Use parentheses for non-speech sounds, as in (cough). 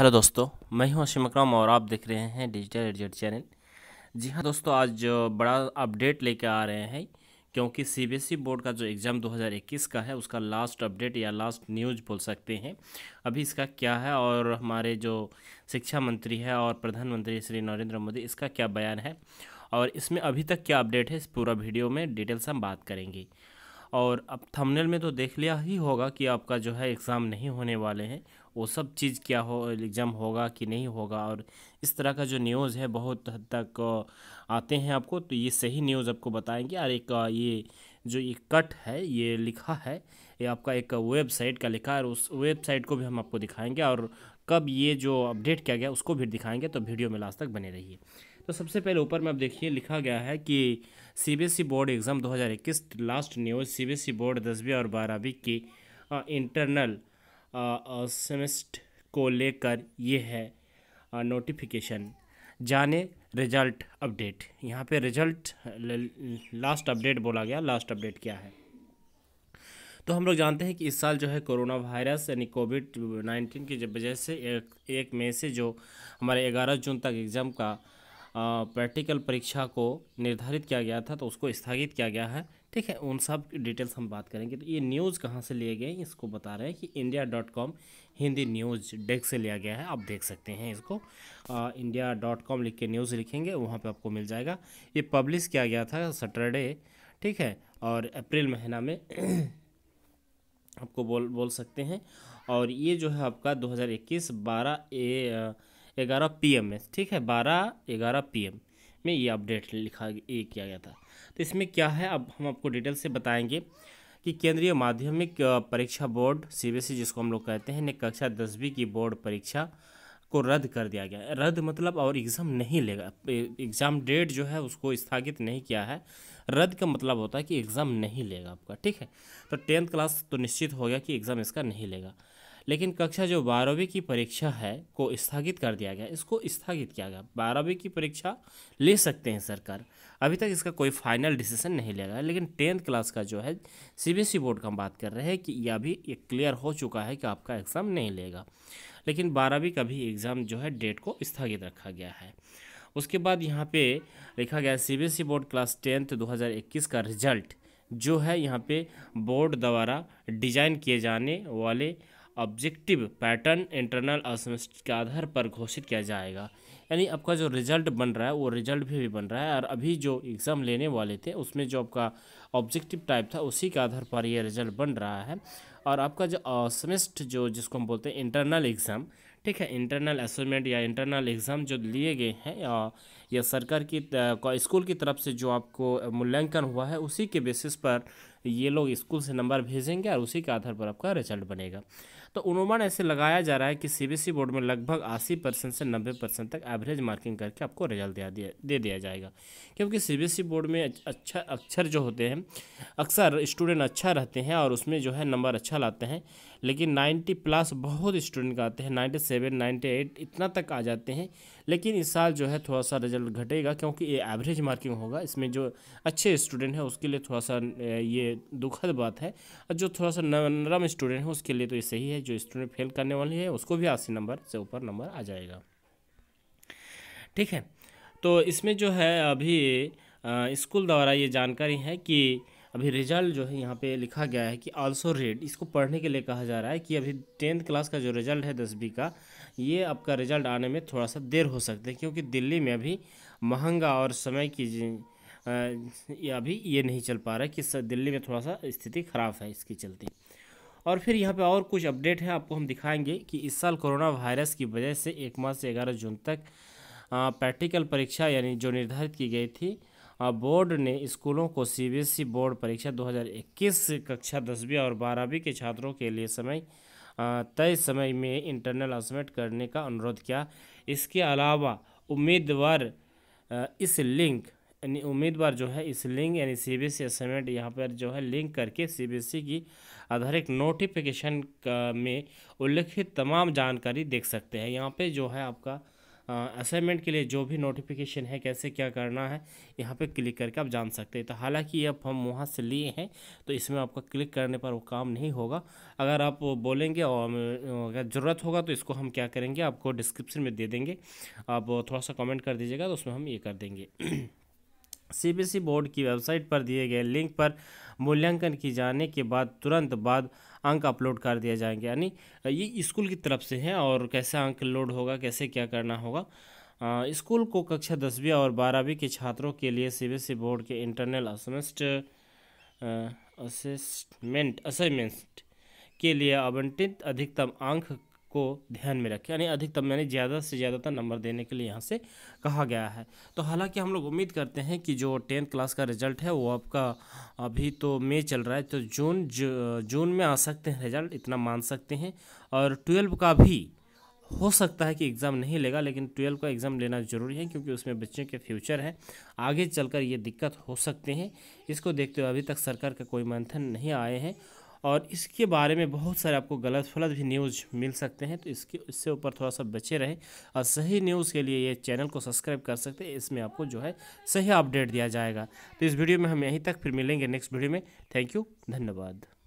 hello दोस्तों मैं हूं अशिम अक्रम और आप देख रहे हैं डिजिटल एडजेट चैनल जी हाँ दोस्तों आज बड़ा अपडेट लेकर आ रहे हैं क्योंकि सीबीएसई बोर्ड e का जो एग्ज़ाम 2021 का है उसका लास्ट अपडेट या लास्ट न्यूज बोल सकते हैं अभी इसका क्या है और हमारे जो शिक्षा मंत्री है और प्रधानमंत्री श्री नरेंद्र मोदी इसका क्या बयान है और इसमें अभी तक क्या अपडेट है इस पूरा वीडियो में डिटेल्स हम बात करेंगे और अब थंबनेल में तो देख लिया ही होगा कि आपका जो है एग्ज़ाम नहीं होने वाले हैं वो सब चीज़ क्या हो एग्ज़ाम होगा कि नहीं होगा और इस तरह का जो न्यूज़ है बहुत हद तक आते हैं आपको तो ये सही न्यूज़ आपको बताएंगे और एक ये जो ये कट है ये लिखा है ये आपका एक वेबसाइट का लिखा है और उस वेबसाइट को भी हम आपको दिखाएंगे और कब ये जो अपडेट किया गया उसको भी दिखाएंगे तो वीडियो में लास्ट तक बने रहिए तो सबसे पहले ऊपर में आप देखिए लिखा गया है कि CBSE board exam 2021 last news CBSE board दसवीं और बारहवीं की इंटरनल सेमेस्ट को लेकर ये है नोटिफिकेशन जाने रिजल्ट अपडेट यहाँ पे रिजल्ट लास्ट अपडेट बोला गया लास्ट अपडेट क्या है तो हम लोग जानते हैं कि इस साल जो है कोरोना वायरस यानी कोविड नाइन्टीन की वजह से एक एक मई से जो हमारे ग्यारह जून तक एग्ज़ाम का प्रैक्टिकल परीक्षा को निर्धारित किया गया था तो उसको स्थगित किया गया है ठीक है उन सब डिटेल्स हम बात करेंगे तो ये न्यूज़ कहाँ से लिए गए इसको बता रहे हैं कि India dot com Hindi news desk से लिया गया है आप देख सकते हैं इसको इंडिया डॉट कॉम लिख के न्यूज़ लिखेंगे वहाँ पे आपको मिल जाएगा ये पब्लिश किया गया था सटरडे ठीक है और अप्रैल महीना में (clears throat) आपको बोल बोल सकते हैं और ये जो है आपका इक्कीस बारह ए ग्यारह पी एम एस ठीक है बारह ग्यारह पी एम में ये अपडेट लिखा ये किया गया था तो इसमें क्या है अब हम आपको डिटेल से बताएंगे कि केंद्रीय माध्यमिक परीक्षा बोर्ड सी e जिसको हम लोग कहते हैं ने कक्षा दसवीं की बोर्ड परीक्षा को रद्द कर दिया गया है रद्द मतलब और एग्ज़ाम नहीं लेगा एग्ज़ाम डेट जो है उसको स्थगित नहीं किया है रद्द का मतलब होता है कि एग्ज़ाम नहीं लेगा आपका ठीक है तो टेंथ क्लास तो निश्चित हो गया कि एग्ज़ाम इसका नहीं लेगा लेकिन कक्षा जो बारहवीं की परीक्षा है को स्थगित कर दिया गया इसको स्थगित किया गया बारहवीं की परीक्षा ले सकते हैं सरकार अभी तक इसका कोई फाइनल डिसीजन नहीं लिया गया लेकिन टेंथ क्लास का जो है सी बोर्ड e का हम बात कर रहे हैं कि यह भी ये क्लियर हो चुका है कि आपका एग्ज़ाम नहीं लेगा लेकिन बारहवीं का भी एग्ज़ाम जो है डेट को स्थगित रखा गया है उसके बाद यहाँ पे लिखा गया C B board class tenth 2021 का रिजल्ट जो है यहाँ पे बोर्ड द्वारा डिजाइन किए जाने वाले ऑब्जेक्टिव पैटर्न इंटरनल असमिस्ट के आधार पर घोषित किया जाएगा यानी आपका जो रिजल्ट बन रहा है वो रिजल्ट भी, भी बन रहा है और अभी जो एग्ज़ाम लेने वाले थे उसमें जो आपका ऑब्जेक्टिव टाइप था उसी के आधार पर ये रिजल्ट बन रहा है और आपका जो असमिस्ट जो जिसको हम बोलते हैं इंटरनल एग्ज़ाम ठीक है इंटरनल असमेंट या इंटरनल एग्ज़ाम जो लिए गए हैं या सरकार की स्कूल की तरफ से जो आपको मूल्यांकन हुआ है उसी के बेसिस पर ये लोग स्कूल से नंबर भेजेंगे और उसी के आधार पर आपका रिजल्ट बनेगा तो अनुमान ऐसे लगाया जा रहा है कि सीबीएसई बोर्ड में लगभग 80 परसेंट से 90 परसेंट तक एवरेज मार्किंग करके आपको रिजल्ट दिया दे दिया जाएगा क्योंकि सीबीएसई बोर्ड में अच्छा अक्षर जो होते हैं अक्सर स्टूडेंट अच्छा रहते हैं और उसमें जो है नंबर अच्छा लाते हैं लेकिन नाइन्टी प्लस बहुत स्टूडेंट आते हैं नाइन्टी सेवन इतना तक आ जाते हैं लेकिन इस साल जो है थोड़ा सा रिजल्ट घटेगा क्योंकि ये एवरेज मार्किंग होगा इसमें जो अच्छे स्टूडेंट हैं उसके लिए थोड़ा सा ये दुखद बात है और जो थोड़ा सा नरम स्टूडेंट है उसके लिए तो ये सही है जो स्टूडेंट फेल करने वाले हैं उसको भी अस्सी नंबर से ऊपर नंबर आ जाएगा ठीक है तो इसमें जो है अभी स्कूल द्वारा ये जानकारी है कि अभी रिजल्ट जो है यहाँ पे लिखा गया है कि आल्सो रेड इसको पढ़ने के लिए कहा जा रहा है कि अभी टेंथ क्लास का जो रिजल्ट है दसवीं का ये आपका रिजल्ट आने में थोड़ा सा देर हो सकता है क्योंकि दिल्ली में अभी महंगा और समय की ये अभी ये नहीं चल पा रहा है कि दिल्ली में थोड़ा सा स्थिति ख़राब है इसके चलते और फिर यहाँ पे और कुछ अपडेट है आपको हम दिखाएंगे कि इस साल कोरोना वायरस की वजह से एक माह से ग्यारह जून तक प्रैक्टिकल परीक्षा यानी जो निर्धारित की गई थी हाँ, बोर्ड ने स्कूलों को सीबीएसई e बोर्ड परीक्षा 2021 कक्षा दसवीं और बारहवीं के छात्रों के लिए समय तय समय में इंटरनल असमेंट करने का अनुरोध किया इसके अलावा उम्मीदवार इस लिंक यानी उम्मीदवार जो है इस लिंक यानी सी बी एस समेट यहाँ पर जो है लिंक करके सी बी एस ई की आधारित नोटिफिकेशन में उल्लिखित तमाम जानकारी देख सकते हैं यहाँ पे जो है आपका असाइनमेंट के लिए जो भी नोटिफिकेशन है कैसे क्या करना है यहाँ पे क्लिक करके आप जान सकते हैं तो हालांकि ये हम वहाँ से लिए हैं तो इसमें आपका क्लिक करने पर वो काम नहीं होगा अगर आप बोलेंगे और अगर ज़रूरत होगा तो इसको हम क्या करेंगे आपको डिस्क्रिप्शन में दे देंगे आप थोड़ा सा कमेंट कर दीजिएगा तो उसमें हम ये कर देंगे सी (clears throat) बोर्ड की वेबसाइट पर दिए गए लिंक पर मूल्यांकन की जाने के बाद तुरंत बाद अंक अपलोड कर दिया जाएंगे यानी ये स्कूल की तरफ से हैं और कैसे अंक लोड होगा कैसे क्या करना होगा स्कूल को कक्षा दसवीं और बारहवीं के छात्रों के लिए सीबीएसई बोर्ड के इंटरनल असमेस्ट असेसमेंट असाइनमेंट के लिए आवंटित अधिकतम अंक को ध्यान में रखें यानी अधिकतम यानी ज़्यादा से ज़्यादातर नंबर देने के लिए यहाँ से कहा गया है तो हालांकि हम लोग उम्मीद करते हैं कि जो टेंथ क्लास का रिजल्ट है वो आपका अभी तो मई चल रहा है तो जून जून में आ सकते हैं रिजल्ट इतना मान सकते हैं और ट्वेल्व का भी हो सकता है कि एग्ज़ाम नहीं लेगा लेकिन ट्वेल्व का एग्ज़ाम लेना ज़रूरी है क्योंकि उसमें बच्चों के फ्यूचर हैं आगे चलकर ये दिक्कत हो सकते हैं इसको देखते हुए अभी तक सरकार का कोई मंथन नहीं आए हैं और इसके बारे में बहुत सारे आपको गलत फलत भी न्यूज़ मिल सकते हैं तो इसके इससे ऊपर थोड़ा सा बचे रहें और सही न्यूज़ के लिए ये चैनल को सब्सक्राइब कर सकते हैं इसमें आपको जो है सही अपडेट दिया जाएगा तो इस वीडियो में हम यहीं तक फिर मिलेंगे नेक्स्ट वीडियो में थैंक यू धन्यवाद